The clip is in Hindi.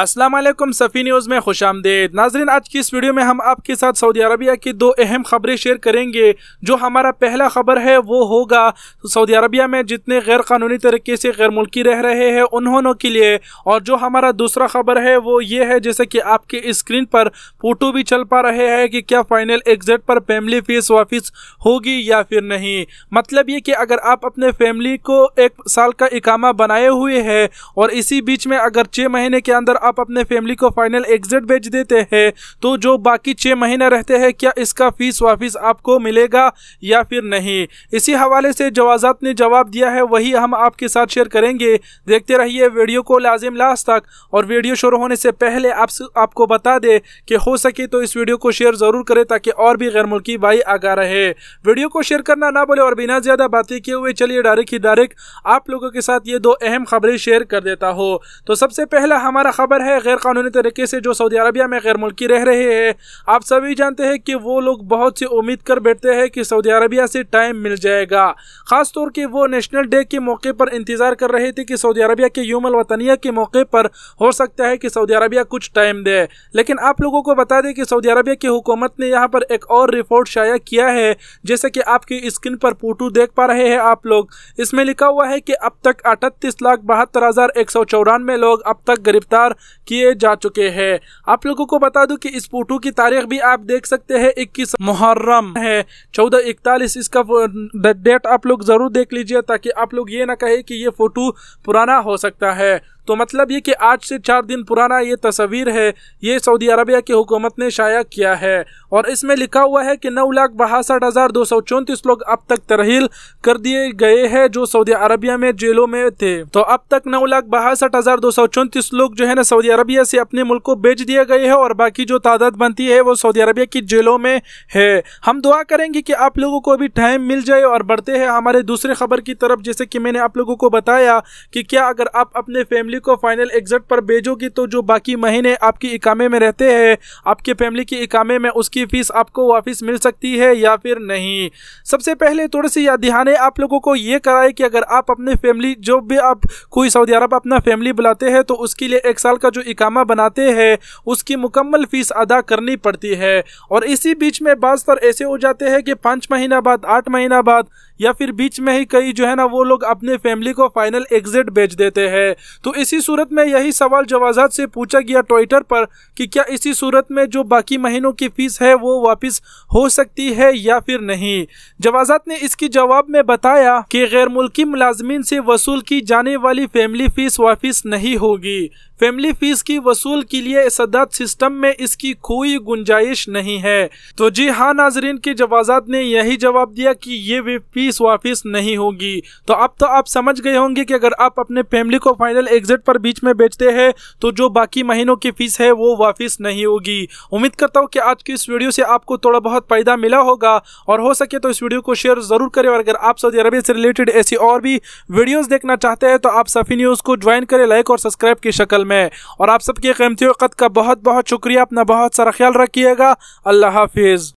असलम सफ़ी न्यूज़ में खुश आमदेद नाजरीन आज की इस वीडियो में हम आपके साथ सऊदी अरबिया की दो अहम खबरें शेयर करेंगे जो हमारा पहला खबर है वो होगा सऊदी अरबिया में जितने गैर कानूनी तरीके से गैर मुल्की रह रहे हैं उन्होंने के लिए और जो हमारा दूसरा खबर है वो ये है जैसे कि आपके स्क्रीन पर फोटो भी चल पा रहे हैं कि क्या फाइनल एग्जिट पर फैमिली फीस वापिस होगी या फिर नहीं मतलब ये कि अगर आप अपने फैमिली को एक साल का इकामा बनाए हुए है और इसी बीच में अगर छः महीने के अंदर आप अपने फैमिली को फाइनल एग्जिट भेज देते हैं तो जो बाकी छः महीने रहते हैं क्या इसका फीस वापिस आपको मिलेगा या फिर नहीं इसी हवाले से जवाजात ने जवाब दिया है वही हम आपके साथ शेयर करेंगे देखते रहिए वीडियो को लाजिम लास्ट तक और वीडियो शुरू होने से पहले आप, आपको बता दें कि हो सके तो इस वीडियो को शेयर ज़रूर करें ताकि और भी गैर मुल्की भाई आगा रहे वीडियो को शेयर करना ना बोले और बिना ज़्यादा बातें किए हुए चलिए डायरेक्ट ही डायरेक्ट आप लोगों के साथ ये दो अहम खबरें शेयर कर देता हो तो सबसे पहला हमारा खबर खबर है गैर कानूनी तरीके से जो सऊदी अरबिया में गैर मुल्की रह रहे हैं आप सभी जानते हैं कि वो लोग बहुत सी उम्मीद कर बैठते हैं कि सऊदी अरबिया से टाइम मिल जाएगा खासतौर के वो नेशनल डे के मौके पर इंतजार कर रहे थे कि सऊदी अरबिया के यूमल वतनिया के मौके पर हो सकता है कि सऊदी अरबिया कुछ टाइम दे लेकिन आप लोगों को बता दें कि सऊदी अरबिया की हुकूमत ने यहाँ पर एक और रिपोर्ट शाया किया है जैसे कि आपकी स्क्रीन पर फोटो देख पा रहे हैं आप लोग इसमें लिखा हुआ है कि अब तक अठतीस लाख बहत्तर हजार एक सौ चौरानवे लोग अब तक गिरफ्तार किए जा चुके हैं आप लोगों को बता दूं कि इस फोटो की तारीख भी आप देख सकते हैं इक्कीस मुहर्रम है चौदह इकतालीस इसका डेट आप लोग जरूर देख लीजिए ताकि आप लोग ये ना कहे कि ये फोटो पुराना हो सकता है तो मतलब ये कि आज से चार दिन पुराना ये तस्वीर है ये सऊदी अरबिया की हुकूमत ने शाया किया है और इसमें लिखा हुआ है कि नौ लाख बासठ हज़ार दो सौ चौंतीस लोग अब तक तरहील कर दिए गए हैं जो सऊदी अरबिया में जेलों में थे तो अब तक नौ लाख बासठ हज़ार दो सौ चौंतीस लोग जो है ना सऊदी अरबिया से अपने मुल्क को बेच दिए गए हैं और बाकी जो तादाद बनती है वो सऊदी अरबिया की जेलों में है हम दुआ करेंगे कि आप लोगों को भी टाइम मिल जाए और बढ़ते हैं हमारे दूसरे खबर की तरफ जैसे कि मैंने आप लोगों को बताया कि क्या अगर आप अपने फैमिली फैमिली को फाइनल एग्जिट पर भेजोगी तो जो बाकी महीने आपकी इकामे में रहते हैं आपके फैमिली की इकामे में उसकी फीस आपको वापस मिल सकती है या फिर नहीं सबसे पहले थोड़ी सी याद आप लोगों को ये कराए कि अगर आप अपने फैमिली जो भी आप कोई सऊदी अरब अपना फैमिली बुलाते हैं तो उसके लिए एक साल का जो इकामा बनाते हैं उसकी मुकम्मल फीस अदा करनी पड़ती है और इसी बीच में बाज़ ऐसे हो जाते हैं कि पाँच महीना बाद आठ महीना बाद या फिर बीच में ही कई जो है ना वो लोग अपने फैमिली को फाइनल एग्जिट बेच देते हैं तो इसी सूरत में यही सवाल जवाजात से पूछा गया ट्विटर पर कि क्या इसी सूरत में जो बाकी महीनों की फीस है वो वापस हो सकती है या फिर नहीं जवाजात ने इसकी जवाब में बताया कि गैर मुल्की मुलाजमीन से वसूल की जाने वाली फैमिली फीस वापिस नहीं होगी फैमिली फीस की वसूल के लिए सदात सिस्टम में इसकी कोई गुंजाइश नहीं है तो जी हाँ नाजरीन के जवाजात ने यही जवाब दिया कि ये वे फीस वापिस नहीं होगी तो अब तो आप समझ गए होंगे कि अगर आप अपने फैमिली को फाइनल एग्जिट पर बीच में बेचते हैं तो जो बाकी महीनों की फीस है वो वापिस नहीं होगी उम्मीद करता हूँ कि आज की इस वीडियो से आपको थोड़ा बहुत फायदा मिला होगा और हो सके तो इस वीडियो को शेयर जरूर करें और अगर आप सऊदी अरबिया से रिलेटेड ऐसी और भी वीडियोज देखना चाहते हैं तो आप सफी न्यूज़ को ज्वाइन करें लाइक और सब्सक्राइब की शक्ल में और आप सबके कीमती वक़्त का बहुत बहुत शुक्रिया अपना बहुत सारा ख्याल रखिएगा अल्लाह हाफिज़